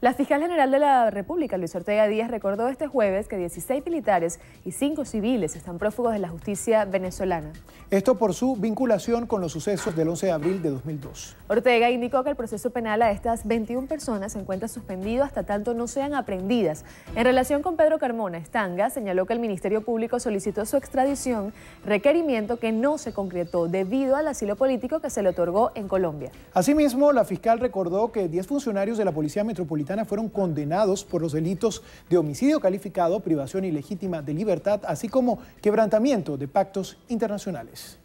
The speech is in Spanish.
La fiscal general de la República, Luis Ortega Díaz, recordó este jueves que 16 militares y 5 civiles están prófugos de la justicia venezolana. Esto por su vinculación con los sucesos del 11 de abril de 2002. Ortega indicó que el proceso penal a estas 21 personas se encuentra suspendido hasta tanto no sean aprendidas. En relación con Pedro Carmona Estanga, señaló que el Ministerio Público solicitó su extradición, requerimiento que no se concretó debido al asilo político que se le otorgó en Colombia. Asimismo, la fiscal recordó que 10 funcionarios de la Policía Metropolitana fueron condenados por los delitos de homicidio calificado, privación ilegítima de libertad, así como quebrantamiento de pactos internacionales.